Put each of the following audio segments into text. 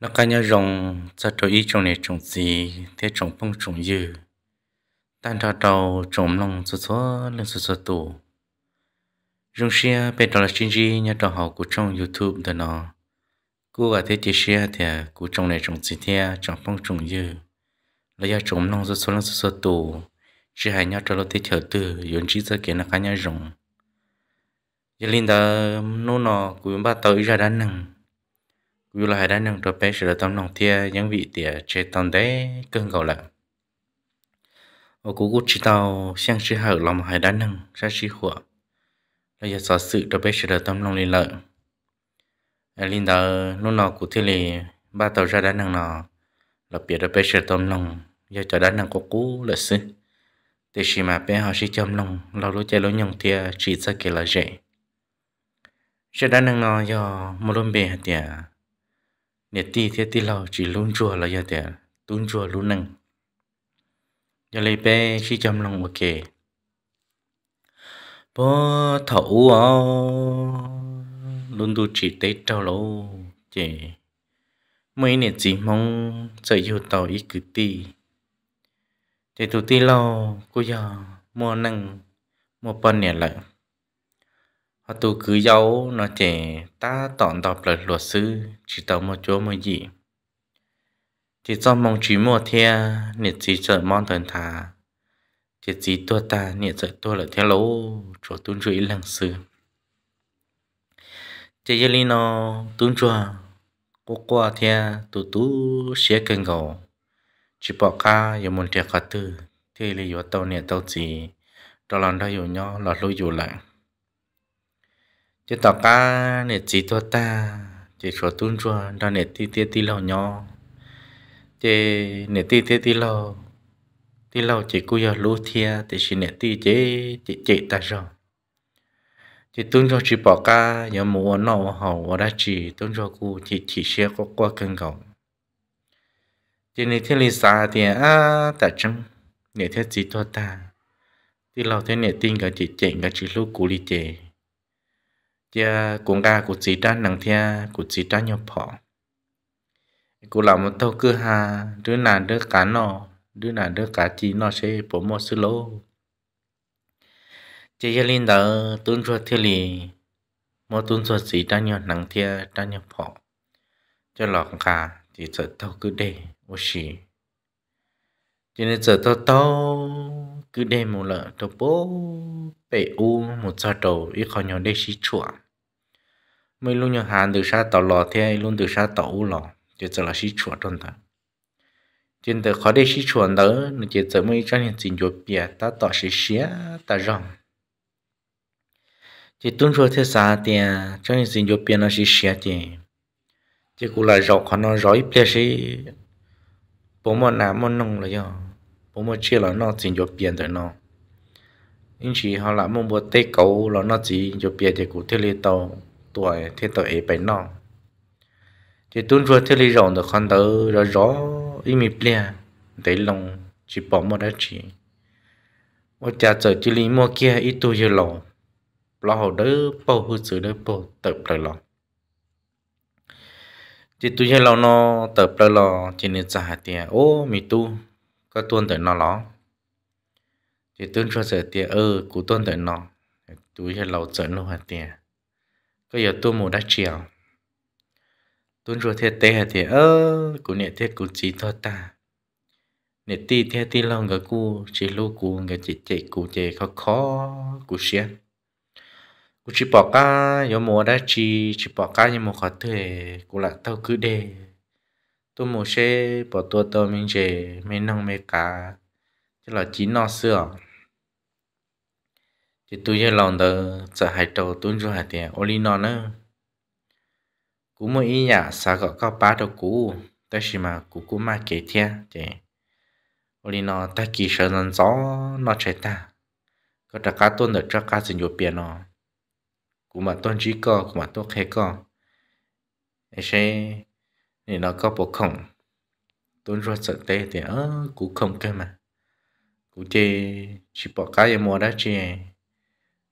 nó cá nhân rồng cho trâu ý trồng này trồng gì thế trồng phong trồng dư tan thọ đầu trồng lòng số số lên số số tù rung xia bên đó là chuyên gì nhà trò học của trong youtube đó nó cô và thế chỉ xia thì của trồng này trồng gì thế trồng phong trồng dư là do trồng lòng số số lên số số tù chỉ hai nhà trò lo thế chờ từ yến chỉ cho kiến là cá nhân rồng giờ linh đó nô nọ của ba tới ra đá năng vì là hai đăng nâng trò bé sẽ tâm lòng thia những vị tỉa chế tầm đế cơn gạo lạ ở cú cú chỉ tàu sang chỉ hở lòng hai đá nâng ra chỉ khủa là giờ sở sự trò bé sẽ tâm lòng lên lợi linh đó lúc nào cụ thể là ba tàu ra đá nâng nào là bịa trò sử dụng tâm nông giờ cho đá nâng có cú là sư thì chỉ mà bé họ chỉ chăm lòng lâu lúc chơi lâu nhung thia chỉ ra kể là dễ sẽ đá nâng nào do một lần bề tiệt nè ti thế ti lo chỉ luôn chùa là giờ tiền tuôn chùa luôn nâng giờ lấy bé chỉ chăm lòng ok bố thấu ó luôn tu chỉ tế trao lỗ chị mấy nè chỉ mong sẽ yêu tàu ít cứ ti thế tụi ti lo cô giờ mua nâng mua bận nè lại họ tu cứ giàu nó trẻ ta tọn đọc lời luật sư chỉ tao một chỗ mới gì chỉ cho mong chỉ mùa thia niệm chỉ sợ mong thần thà chỉ chỉ tua ta niệm sợ tua là theo lỗ chỗ tuân chú ý lăng sư chỉ giờ li nó tuân chúa cố qua thia tu tu sẽ cần gò chỉ bỏ ca yêu muốn trẻ khát tư thì li yo tao niệm tao chỉ đó là đó yo nhau là lối yo lại chứ tao cá nè chỉ thua ta chỉ số tuôn cho đó nè ti ti ti lâu nhỏ chứ nè ti ti ti lâu ti lâu chỉ cú giờ lú thia thì chỉ nè ti chế chỉ chỉ ta rồi chỉ tuôn cho chỉ bỏ cá nhà mua nó hậu đã chỉ tuôn cho cú chỉ chỉ xe có qua cân gọng chỉ nè thiên lý xa thì à ta chăng nè thiên chỉ thua ta ti lâu thế nè tin cả chỉ chỉ cả chỉ lú cú li chơi chia cũng ga của chỉ ra nặng thia của chỉ ra nhập họ cô làm một thâu cứ hà đứa nào đứa cá nọ đứa nào đứa cá chỉ nó sẽ bỏ một số lô chỉ gia linh đó tuân cho thiên lì một tuân cho chỉ ra nhập nặng thia ra nhập họ cho lọ cả chỉ sợ thâu cứ để ô xì cho nên sợ thâu tao cứ đem một lợ tàu bố bể u một sao trầu ít khó nhỏ để xí chua mấy lúc nhỏ hàng từ xa tàu lò thế luôn từ xa tàu u lò chỉ cho là xí chua trong đó trên tờ khó để xí chua đó nó chỉ cho mấy cho nên trình chuột bìa ta tỏ xí xía ta rong chỉ tuân rồi thế xa thì cho à, nên trình chuột bìa nó xí xía thì chỉ cũng là rọc khó nó rối ple xí bố mòn nào mòn nông là do bố mua là nó chỉ cho biển tới nó in chỉ họ là mua mua tê là nó chỉ cho biển thì cũng thế li tàu tuổi thế tàu ấy bảy nó thì tuân vừa thế li rộng được con tớ rồi rõ im mịp lia để lòng chỉ bỏ một đất chỉ một cha chở chỉ li mua ít tu nhiều lòng lo đỡ bầu hư sự đỡ bầu tập lời chỉ tu nhiều nó tập lời lòng chỉ nên trả tiền ô mi tu có tuôn tới nó ló thì tuôn cho sợ tiền ơ cú tuôn tới nó túi hay lầu trận luôn hạt tiền có giờ tuôn mù đã chiều tuôn cho thế tê hạt tiền ơ cú nhẹ thế cú chỉ thọ ta nhẹ ti thế ti lòng cái cú chỉ lu cú cái chỉ chỉ cú chỉ khó khó cú xiên cú chỉ bỏ cá giờ mùa đã chi chỉ bỏ cá như mà khó thể cú lại tao cứ đê tôi mua xe bỏ tôi tôi mình về mình nông mấy cá chứ là chín nó xưa thì tôi nhớ lòng tờ sợ hai tàu tôi chú hai tiền ô li nó nữa cú mua ý nhà sao gọi có ba đầu cú tới khi mà cú cú mà kể theo thì ô li nó ta kỳ sợ nằm gió nó chạy ta có trả cá tuôn được cho cá sử dụng biển nó cú mà tuôn chỉ có cú mà tuôn khai có ấy thì nó có bộ khổng tôi ra sợ tê thì ớ cũng không cơ mà cũng chỉ chỉ bỏ cái gì mua đó chỉ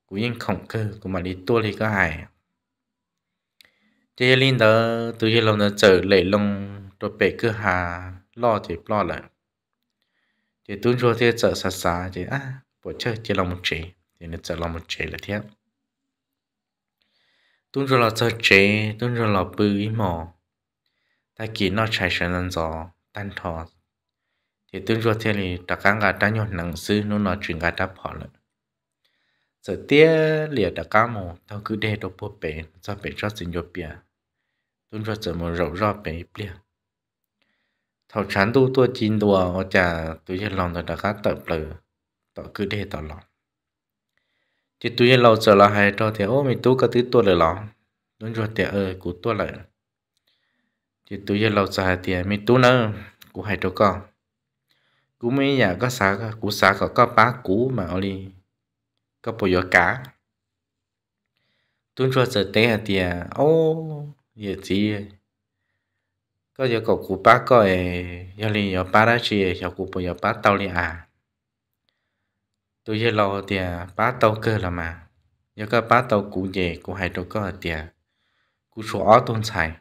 cũng yên khổng cơ cũng mà đi tua thì có hài thế linh đó từ chỉ lòng nó chờ lệ lòng tôi bể cứ hà lo thì lo lại thì tôi rồi thì chờ xa xa thì á bỏ chơi chỉ lòng một chỉ thì nó chờ lòng một chỉ là thế tôi rồi là chờ chỉ tôi rồi là bự mỏ ta chỉ nó chạy sân lần gió tan thọ thì tương cho thế thì ta càng gà ta nhọn nặng sư nó nó chuyển gà đáp bỏ lại giờ tía liệt ta cá mồ tao cứ đe đồ bố bể cho bể cho xin cho bia tương cho giờ mồ rậu rọ bể bia thầu chán tu tua chín đùa ở chả tôi yên lòng rồi ta cá tập lờ tao cứ để tao lòng thì tôi yên lâu giờ là hai trò thì ô mình tu cái thứ tua lời lòng tương cho tía ơi cú tua lại chỉ tôi giờ lâu dài thì mình tú nữa cũng hay đâu con cũng mấy nhà có xã cũng xã có có bá cũ mà ở đi có bồi dưỡng cá, tôi cho sợ té thì ô giờ gì có giờ có cụ bá coi giờ đi giờ bá đã chi giờ cụ bồi dưỡng bá tao đi à tôi giờ lâu thì bá tao cơ là mà giờ có bá tao cũ về cũng hay đâu có thì cũng số ở tồn xài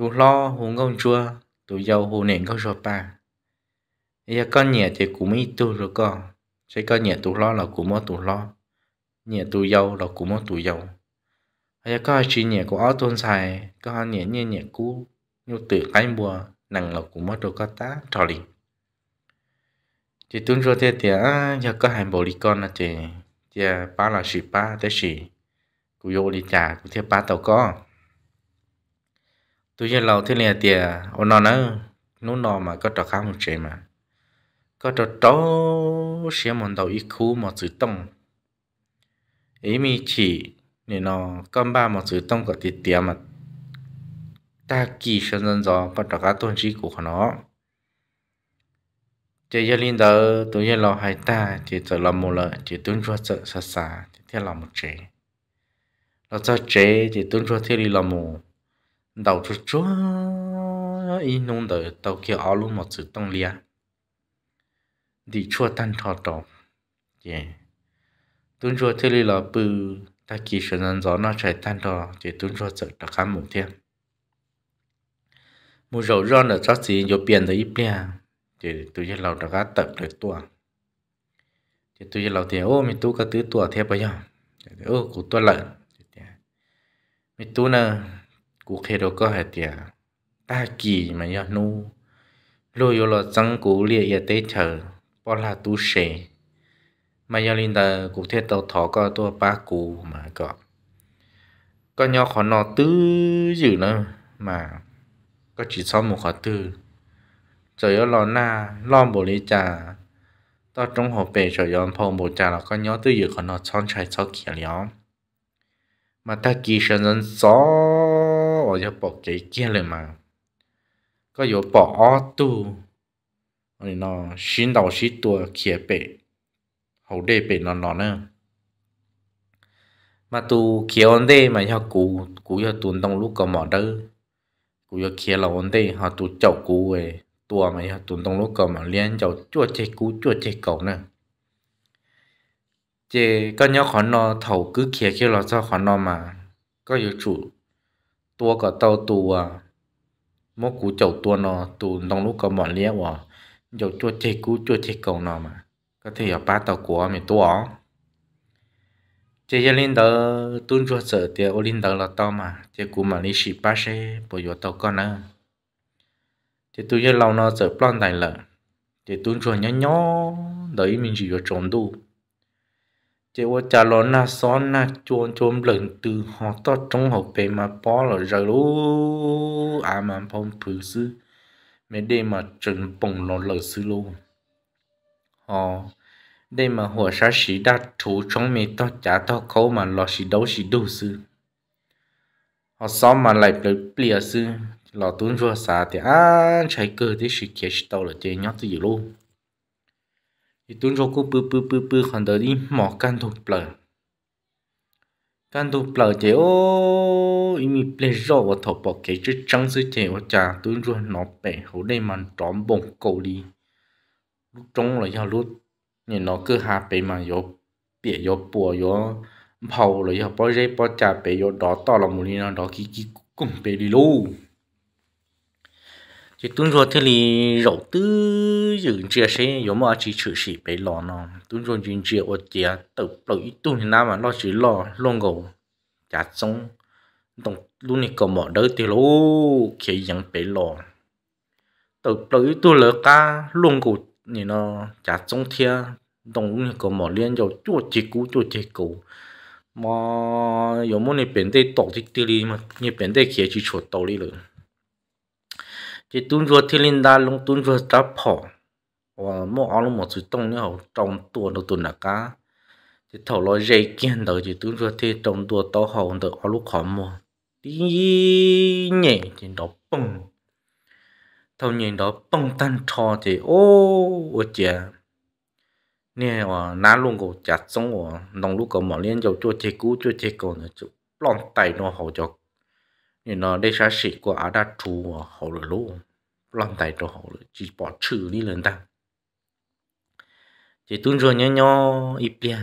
tu lo huống công chua tu giàu hồ nền có cho ba giờ con nhẹ thì cũng mới tu rồi con sẽ con nhẹ tu lo là cũng mới tu lo nhẹ tu giàu là cũng mới tu giàu giờ có chỉ nhẹ của áo tuôn sai có nhẹ nhẹ nhẹ cũ như tự cái mùa nặng là cũng mới đồ có tá trò liền thì tuân cho thế thì giờ có hai bộ đi con là chị chị ba là sĩ ba thế sĩ, cụ vô đi trả cụ thiết ba tàu con tôi giờ lâu thế này thì à, ôn nó nó nó nó mà có trò khám một chế mà có trò trâu xem một đầu ít khu mà chữ tông ý mi chỉ nên nó con ba mà chữ tông có thịt tiệm mà ta kỳ sơn dân gió bắt trò cá tôn trí của nó chơi chơi linh đó tôi giờ lâu hai ta thì giờ làm một lần chỉ tuân cho sợ xa xa thì theo làm một chế nó cho chế thì tuân cho theo đi làm một đầu thứ chúa y nung đời tàu kia áo luôn một sự tông lia đi chua tan thọ trọ yeah tuân chúa thế là bự ta kỳ sự nhân gió nó chạy tan thọ thì tuân chúa sợ đặc khám một thiên một rầu ron ở chắc gì nhiều biển tới ít bia thì tôi sẽ lầu đặc tập được tuổi thì tôi sẽ lầu thì ô mình tu cả tứ tuổi thế bây giờ ô của tôi lợn mình tu nào cụ có mà nhớ nu, กูเคโดก็เหตียตากีมันยอนูลูยลอจังกูเลียเอเตเธอปอลาตูเชมายอลินเดกูเทตถอก็ตัวป้ากูมาก็ก็ยอขอนอตื้ออยู่นะมาก็ chỉ sau một khóa tư rồi ở lò na lò bồ lý trà tao trong hộp bể rồi yon phong bồ trà là có nhớ tư dự còn nó chọn trái sau kia liếm, mà ta kỳ sơn dân gió bỏ giờ bỏ cái kia rồi mà có giờ bỏ ó tu rồi nó xin đầu xí tua kia bể hầu đề bể nó nó nữa mà tu kia ổn đề mà họ cú cú giờ tuần đông lúc có mỏ đâu cú giờ kia là ổn đề họ tu chậu cú về tua mà họ tuần đông lúc có mỏ liên chậu chua chơi cú chua chơi nữa chế có nhớ khó nó thầu cứ kia kia là cho khó nó mà có dự chủ ตัวก็เต้าตัวมกูเจ้าตัวนอตูน้องลูกก็หมอนเลี้ยวอ่ะเจ้าตัวเจกูตัวเจกนอมาก็เทียบป้าเต้ากัวมีตัวเจยลินเดอตุนจัวเสอเตียโอลินเดอละเต้ามาเจกูมาลิชิป้าเช่ปวยเต้าก็นะเจตุยเรานอเสอปล้อนได้ละเจตุนจัวย้อย้อเดี๋ยวมันจะอยู่จมดู chỉ có trả lo na xón na chuồn chuồn lần từ họ to trong họ về mà bỏ là giờ lú à mà phong thử sư mấy đây mà chuẩn bồng nó lỡ sư luôn họ đây mà hồ sa sĩ đa thủ trong mê to trả to khấu mà lo sĩ đấu sĩ đủ sư họ xó mà lại bị bìa sư lò tuấn vừa xả thì ăn chạy cơ thì sĩ kia sĩ tàu là chơi nhóc tự gì luôn thì tuấn rô cô bư bư bư bư hoàn đời đi mỏ can thuộc bờ can thuộc bờ chế ô ý mi ple rô và thọ bỏ cái chữ trắng sư chế và trà tuấn rô nó bể hổ đây mà tróm bổng cầu đi lúc trống là do lúc nhìn nó cứ hạ bể mà yo bể yo bùa yo hầu là yo bỏ rễ bỏ trà bể yo đó to là một đi nó đó kí kí cùng bể đi luôn chỉ tuân rồi thế thì rậu tư dựng chia sẽ giống mà chỉ chữ sĩ bấy lò nó tuân rồi dựng chia ở chia tự tự ít tuân thì nào mà lo chỉ lo lo ngầu chả sống đồng luôn này có mở đỡ thì lô khi dựng bấy lò tự tự ít tuân lỡ cả lo ngầu thì nó chả sống thia đồng luôn này có mở liên rồi chỗ chỉ cú chua chỉ cú mà giống mà này bên đây tổ thì tiêu đi mà như bên đây kia chỉ chuột tổ đi rồi chỉ tuôn vừa thì linh đa long tuôn vừa ta phỏ và mỗi áo lông một chút tông nhau trong tua đầu tuần là cá chỉ thầu lo dây kiên đầu chỉ tuôn vừa thì trong tua tao hầu được áo lúc khó mua tí nhẹ chỉ đó bông thầu nhìn đó bông tan trò thì ô ô chè nè và ná luôn cổ chặt xong và đồng lúc cổ mỏ liên dầu chua chè cú chua chè cổ nữa chú lòng tay nó hầu cho nó họ họ rồi rồi luôn làm chỉ bỏ chữ đi lên chỉ tuân theo nhỏ nhỏ ít bia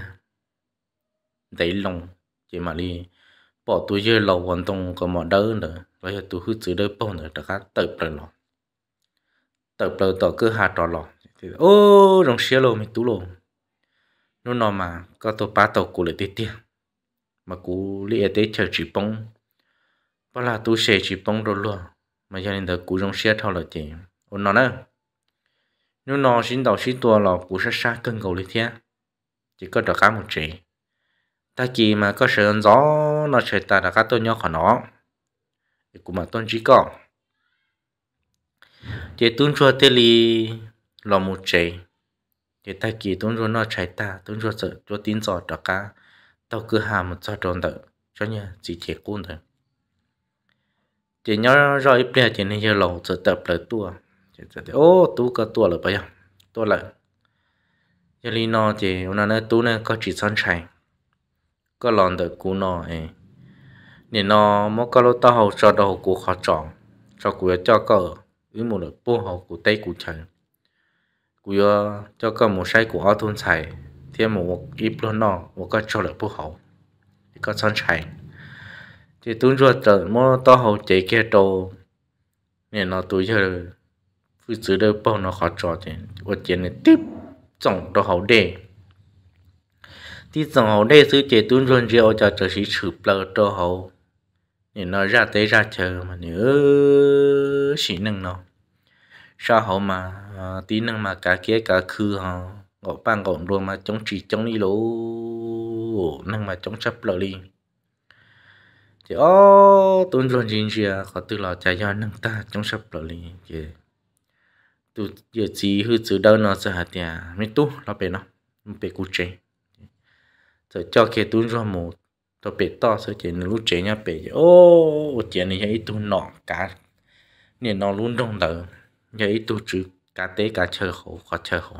đấy lòng chỉ mà đi bỏ tôi chơi lâu hoàn toàn có mọi đỡ nữa bây giờ tôi hút dưới đỡ bao nữa đã khác tập rồi lọ tập rồi tỏ cứ hạ trò lọ ô đồng xe lô mình tú lô nó nó mà có tôi ba tàu cụ lại tiếp tiếp mà cụ lấy tế chờ chỉ bông bà là tu sẻ chỉ bông rồi luôn mà gia đình đã cú trong xe thao lợi tiền ôn nó nữa nếu nó xin đầu xin tua là cú sẽ xa cân cầu lý thế chỉ có được cá một chỉ ta chỉ mà có sự gió nó sẽ ta đã cả tôi nhau khỏi nó thì cũng mà tôi chỉ có chỉ tuân cho tê li là một chỉ thì ta chỉ tuân cho nó chạy ta tuân cho sự cho tin rõ được cá tao cứ hà một cho tròn đỡ cho nhá chỉ chỉ cuốn thôi chỉ nhớ rồi ít bia chỉ nên chơi lẩu giờ tập là tua chỉ giờ thì ô tu có tua là bây giờ tua là giờ đi nó chỉ nó nói tu này có chỉ sẵn sàng có lòng được cú nó ấy nên nó mỗi cái lúc tao học cho đầu cú khó chọn cho cú cho cờ với một đợt buông học cú tay cú chơi cú cho cờ một sai cú ở thôn xài thêm một ít luôn nó một cái cho lại buông học có sẵn sàng thì tôi rồi trở mô to hậu chế kia trâu nên nó tôi giờ phụ sử đỡ bảo nó khó trò thì ở trên này tiếp trọng to hậu đề thì trọng hậu đề sư chế tôi rồi rượu cho trở sĩ sử bờ to hậu nên nó ra tới ra chờ mà nhớ sĩ nâng nó sao hậu mà à, tí nâng mà cả kia cả khư họ gõ bang gõ luôn mà chống chỉ chống đi lỗ nâng mà chống chấp lò đi chị ô tuấn luôn gì gì à có từ lo chạy do nâng ta trong sắp lò lì chị tôi giờ chỉ hư chữ đâu nó sẽ hạt nhà mấy tú nó bé nó bé cụ trẻ rồi cho kia tuấn ra một tôi bị to sợ chị nó lúc trẻ nha bé ô chị này vậy tôi nọ cả nên nó luôn trong đầu vậy tôi chứ cả té cả chơi khổ khó chơi khổ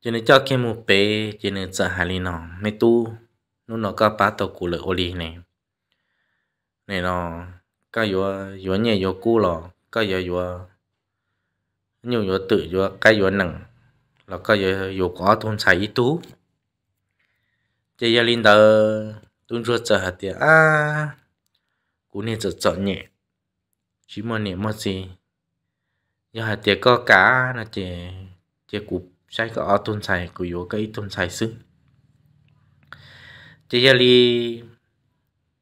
cho nên cho kia một bé cho nên sợ hại nó mấy tu nó nó có bắt đầu cú lợ ô li này này nó có vô vô nhẹ vô cú lò có vô vô nhiều vô tự vô cái vô nặng là có vô vô có thôn xài tú chỉ giờ linh tờ tuôn ruột chờ hạt tiền à cú này chọn chọn nhẹ chỉ mà nhẹ mà gì giờ hạt tiền có cá là chỉ chỉ cú sai có thôn xài cú vô cái thôn xài xứng chỉ hiện li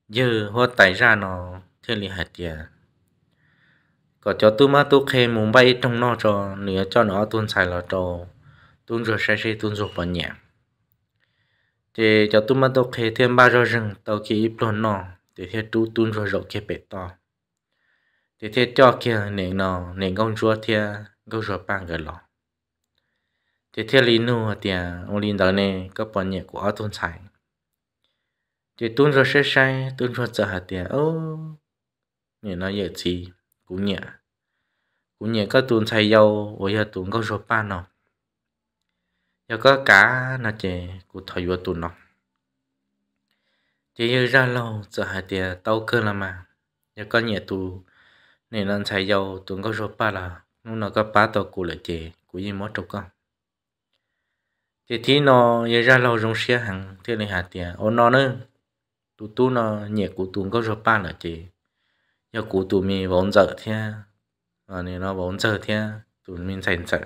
giờ hoa tại ra nó thế li hạt giờ có cho tôi mà tôi khi muốn bay trong nó cho nữa cho nó tuôn xài là cho tuôn rồi sẽ sẽ tuôn rồi vào nhà thì cho tôi mà tôi khi thêm ba rồi rừng tàu kia ít luôn nó thì thế tu tuôn rồi rồi kia bể to thì thế cho kia nè nó nè công chúa thia công chúa bang cái lọ thì thế lý nu thì ông linh đó nè các bọn nhẹ của tuôn xài chỉ tuôn ra sẽ say tuôn rồi sợ hạt tiền ô nên nó giờ gì cũng nhẹ cũng nhẹ có tuôn say dâu bây giờ tuôn có số ba nọ, giờ có cá nó chỉ cũng thổi vào tuôn nó chỉ như ra lâu sợ hạt tiền tao cơ là mà giờ có nhẹ tu nên nó say dâu tuôn có số ba là lúc nào có ba tao cũng là chỉ cũng như mất trục con thì thì nó giờ ra lâu rong xe hàng thế này hạt tiền ô nó nữa tu tu nó nhẹ cụ tu có cho ba là chị nhà cụ tu mi vốn giờ thế à nên nó vốn giờ thế tu mình sành sợ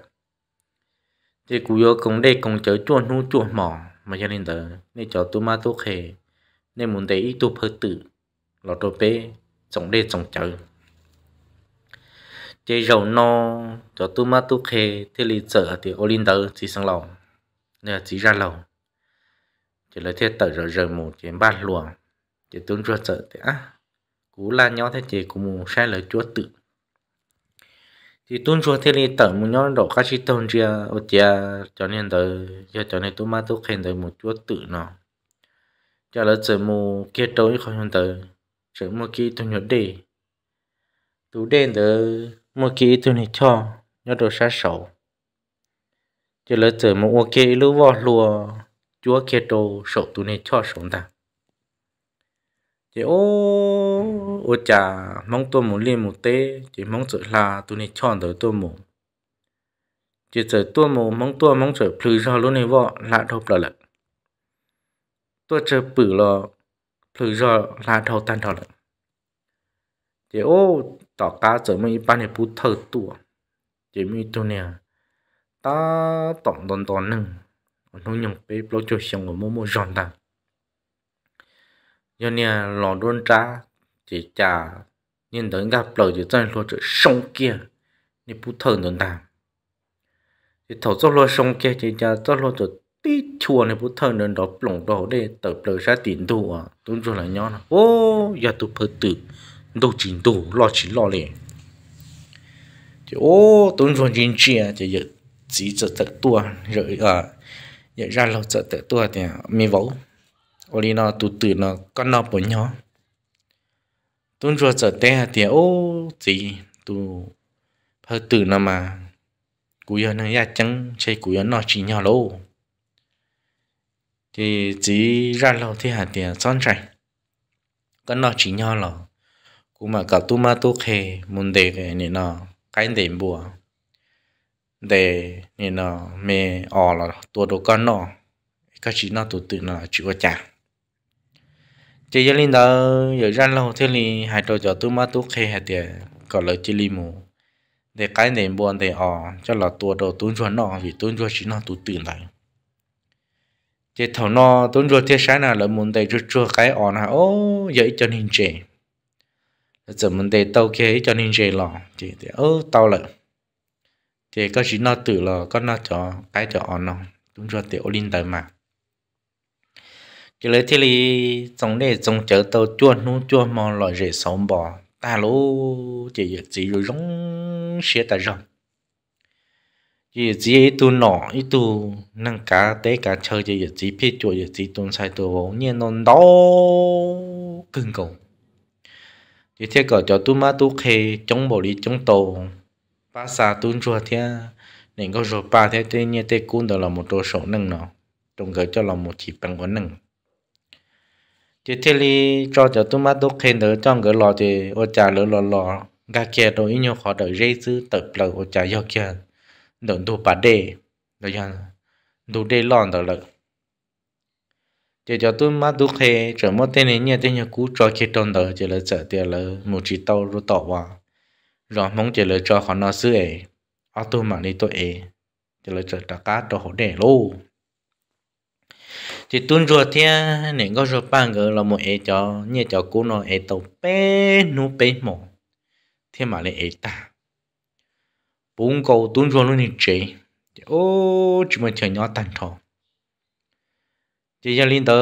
thì cụ vô công đây công chở chuột nu chuột mỏ mà cho nên tớ nên cho tu ma tu khề nên muốn để ý tu phật tử lọt đồ bé trồng đây trồng chở chế dầu no cho tu ma tu khê thế li sợ thì ô linh tờ chỉ sang lầu nên chỉ ra lầu chỉ lấy thế tử rồi rồi một cái ba luồng chỉ tuân ra sợ thế á à, cú là nhau thế chỉ cũng muốn sai lời chúa tự thì tuân chúa thế này tận một nhóm độ các chi tôn chia ô chia cho nên tới cho cho nên tôi mà tôi khen tới một chúa tự nó cho là chờ mù kia trôi không hơn tới chờ mù kia tôi nhớ đi tú đen tới mù ký tôi này cho nhớ đồ sát sầu cho là chờ mù kia lúc vào lùa chúa kia đồ sầu tôi này cho sống ta chị ô ô chà mong tôi muốn liên một tế chị mong sợ là tôi này chọn tới tôi mù chị sợ tôi mù mong tôi mong sợ phứ ra luôn này vợ là thâu là lợn tôi chờ bự lo phứ ra là thâu tan thâu lợn chị ô tỏ cá sợ mấy ban này bút thơ tủa chị mi tôi nè ta tổng toàn toàn nưng nó nhung bê lo cho xong rồi mua mua giòn tàng chân chỉ chỉ gặp luôn lò 有呢老多人渣，只家你等家老就在说这上街，你不疼的呐？你头走路上街，只家走路就 tí chua này bố thân nên đó lòng đó để tập lời ra tiền đồ à tôi cho là nhon ô giờ tôi phải tự đồ chính đồ lo chỉ lo liền thì ô tôi cho chính chia thì giờ chỉ cho tập tua rồi à giờ ra lâu cho tập tua thì à, mi vấu ô li nó tụt từ nó con nó bốn nhỏ tôi ruột sợ té thì ô gì tụ phơi từ nó mà cúi ở nó ra trắng chơi cúi ở nó chỉ nhỏ lâu thì chỉ ra lâu thì hà tiền son chạy con nó chỉ nhỏ lâu cú mà cả tu ma tu khề muốn để cái này nó cái để bùa để này nó mẹ ở là tuột đồ con nó các chỉ nó tụt từ nó chịu chả chỉ giờ linh đó giờ ra lâu thế thì hai trò cho tôi mà tôi khe hạt tiền có lợi chỉ li mù để cái nền buồn để ở cho là tua đầu tuôn cho nó vì tuôn cho chỉ nó tụt tiền lại chỉ thầu nó tuôn cho thế sáng nào là muốn để cho cho cái ở nào ô giờ cho nên trẻ giờ muốn để tàu kia cho nên trẻ lò chỉ để ơ tàu lại chỉ có chỉ nó tự là có nó cho cái cho ở nó tuôn cho tiểu linh tới mà chỉ lấy thì li giống để giống chở tàu chuồn nu chuồn mà loại rễ sống bò ta lú chỉ chỉ rồi giống xe ta rồng chỉ chỉ tu nọ ít tu nâng cá té cả chơi chỉ chỉ phi chuột chỉ chỉ tuôn sai tu nhiên non đó cưng cầu chỉ thế cỡ cho tu má tu khê chống bộ lý chống tàu ba sa tuôn chua thế nên có rồi ba thế tuy nhiên thế cũng đó là một đồ sổ nâng nọ trong cái cho là một chỉ bằng của nâng chỉ thế li cho cho tụi mắt đốt khen được trong cái lò thì ô trà lỡ lò lò gà kia đồ ý nhau khó đợi dây dư tập lỡ ô trà do kia đỡ đồ bà đề rồi dần đồ đề lòn đỡ lỡ chỉ cho tụi mắt đốt khen trở mất tên này nhẹ tên nhau cú cho kia tròn đỡ chỉ là sợ tiền lỡ một chỉ tàu rồi tỏ vào rồi mong chỉ là cho họ nó xưa ấy ở tụi mà đi tôi ấy chỉ là trở cả cá đồ hổ đề luôn chỉ tuân rùa thia nên có rùa ba ngựa là một ế chó như chó cũ nó ế tàu bé nu bé mỏ thế mà lại ế ta bốn cầu tuân rùa luôn nên chế ô chỉ mà chờ nhỏ tàn thọ chỉ gia linh tờ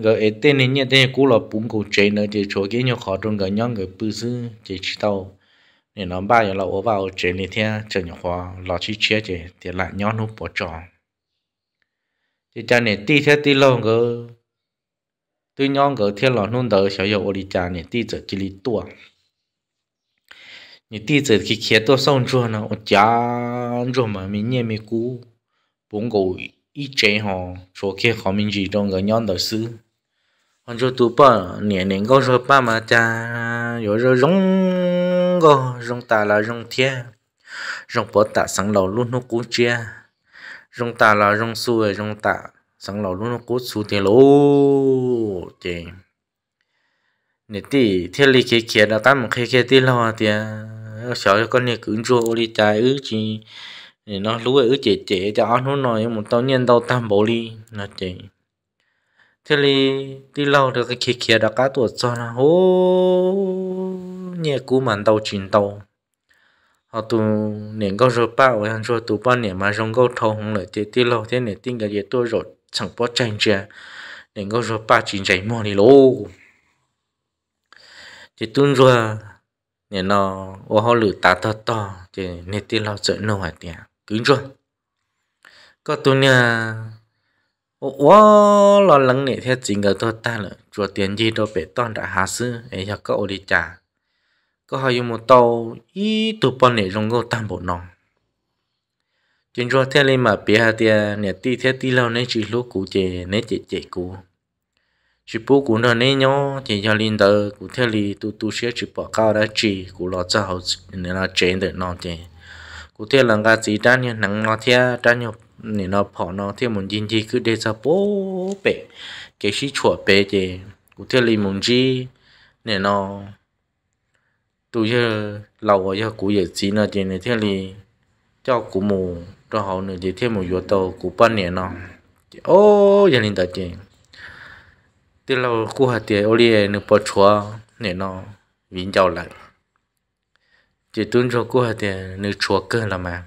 gỡ ế tên nên như thế cũ là bốn cầu chế nữa chỉ chỗ kia nhiều khó trong gỡ nhóm gỡ bự sư chỉ chỉ tàu nên nó ba giờ là ố vào chế lên thia chờ nhỏ hoa lọ chi chia chế thì lại nhỏ nu bỏ tròn chỉ cha nè ti thế ti lâu ngờ tuy nhon ngờ thiên lò nôn đỡ 小友我的家呢地址这里多你地址去写多送出呢我家住嘛明年没过本国一整哈说去好明集中个娘的事俺这都把年龄高说爸妈家有这容个容大了容天容不大上老路弄古街 rong ta là rong xuôi rong ta sáng lầu luôn nó cốt xu tiền lỗ tiền nè tí thiên lý kia kia đã tám một kia kia tí lo tiền sợ cho con này cứ chua đi trái ứ chỉ nè nó lúa ứ chế chế cho ăn nó nói một tao nhân tao tam bổ đi nó chế thế lý tí lo được cái kia kia đã cá tuột cho nó à. ô nhẹ cú màn tao chín tao họ tụ nền câu rồi bao ấy rồi tụ bao nền mà rong câu thâu không lại tiệt tiệt lâu thế nền tin cái gì tôi rồi chẳng có tranh chưa nền câu rồi bao chỉ chạy mò đi lô thì tuân rồi nền nó ô họ lử tá thật to thì nền tiệt lâu sợ nô hạt tiền cứng rồi có tụ nhà ô là lắng nè theo chính cái tôi ta là chùa tiền gì đâu bé toàn đã hạ sư ấy cho cậu đi trả có hai một tàu ý tụ bọn này rong gô tam bộ nòng chuyện cho thế lên mà bia hạt tia nè ti thế ti lâu nè chỉ lúc cụ chè nè chè chè cụ chỉ bố cụ nó nè nhó chè cho linh tờ cụ thế li tu tu sửa chỉ bỏ cao đã chỉ cụ lo cho hậu nè nó chè được nó chè cụ thế là cái gì đó nhỉ nắng nó thế đó nhỉ nè nó bỏ nó thế muốn gì gì cứ để cho bố bé cái gì chùa bé chè cụ thế li muốn gì nè nó tôi giờ lâu rồi giờ cũ giờ chỉ là chuyện này thế thì cho cụ mù cho họ nữa thì thêm một vô tàu cụ ban nè nó ô gia đình ta chị từ lâu cụ hạt tiền ô liề nó bỏ chúa nè nó vĩnh chào lại chỉ tuân cho cụ hạt tiền nó chúa cơ là mà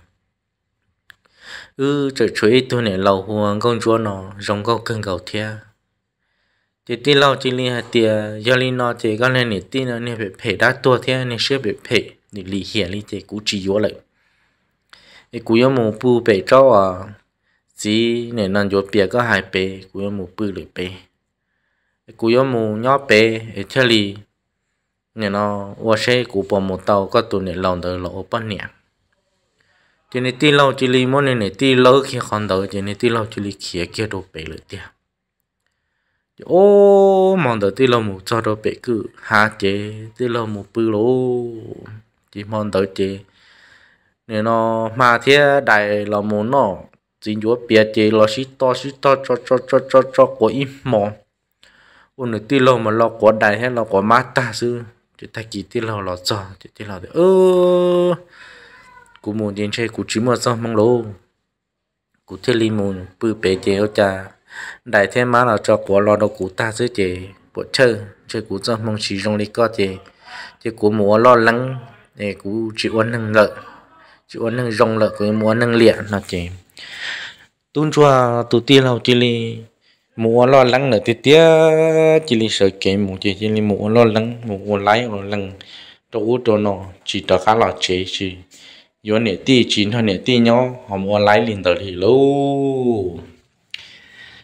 ừ trời chúa ít tôi nè lâu hoàng công chúa nó rong câu cơn cầu thiên chỉ tin lâu chỉ liên hệ tiền giờ liên nó chỉ có nên tin là nên phải phải đã tua thế nên sẽ phải phải để lý hiện lý thì cú chỉ vô lại cái cú có một bu bể trâu à chỉ nên nên vô bể có hai bể cú yếu một bu lưỡi bể cú có một nhỏ bể ở chỗ lý nên nó qua xe cú bỏ một tàu có tụ nên lòng đời lộ bắn nhẹ cho nên tin lâu chỉ lý mỗi nên tin lâu khi còn đời cho nên tin lâu chỉ lý kia kia đồ bể lưỡi tiền ô mòn tôi làm một cho đó bé cứ hà chế tôi làm một bự lô chỉ mòn tới chế nên nó mà thế đại là muốn nó chính chúa bé chế lo xí to xí to cho cho cho cho cho của im mòn ôn được tí lo mà lo của đại hay lo của mát ta sư chỉ thay kỳ tí lo lo cho chỉ tí lo thì ơ cũng muốn đến chơi cũng chỉ mà sao mong lô cũng thiết li muốn bự bé chế ở cha đại thế má là cho của lo đâu cú ta chứ chị bộ chơi chơi cú cho mong chỉ rong đi có chị chơi cú múa lo lắng để cú chịu ăn năng lợi chịu ăn năng rong lợi cú múa năng liệt là chị tuôn chua tụ tiên lâu chị li múa lo lắng là tít tía chị li sợ kệ mù chị chị li múa lo lắng múa lái lo lắng chỗ u chỗ nó chỉ tao khá là chế chỉ yếu nè tì chín thôi nè tì nhau họ múa lái liền tới thì luôn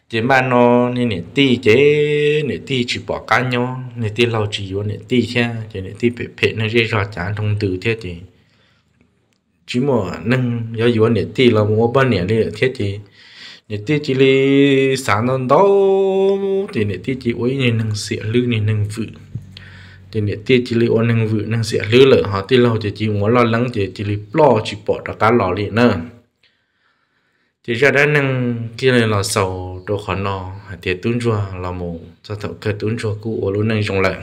chế mà nó nên nè ti chế nè ti chỉ bỏ cá nhau nè ti lâu chỉ vô nè ti thế chế nè ti bể bể nó dễ rõ chán thông từ thế thì chỉ mà nâng do vô nè ti là mua bao nè đi thế thì nè ti chỉ li sản nó đó thì nè ti chỉ ôi nè nâng sẹo lư nè nâng vự thì nè ti chỉ li ôi nâng vự nâng sẹo lư lợ họ ti lâu chỉ chỉ muốn lo lắng chỉ chỉ li lo chỉ bỏ ra cá lò liền nữa thì ra đã nâng kia là lò sầu đồ khó nò thì tuấn chùa lò mù cho thợ cơ tuấn chùa cũ ở luôn nâng trong lại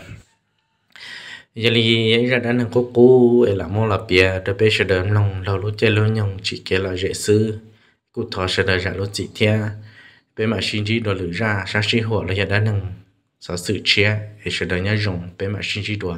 giờ thì ra đã nâng cố cũ là mô là bia đã bây giờ đầm lòng lò lúa chơi luôn nhông chỉ kia là dễ sư cụ thọ sẽ đợi ra lúa chỉ thea bên mà sinh chỉ đồ lử ra sáng sinh hộ là giờ đã nâng sở sự chia thì sẽ đợi nhớ dùng bên mà sinh chỉ đồ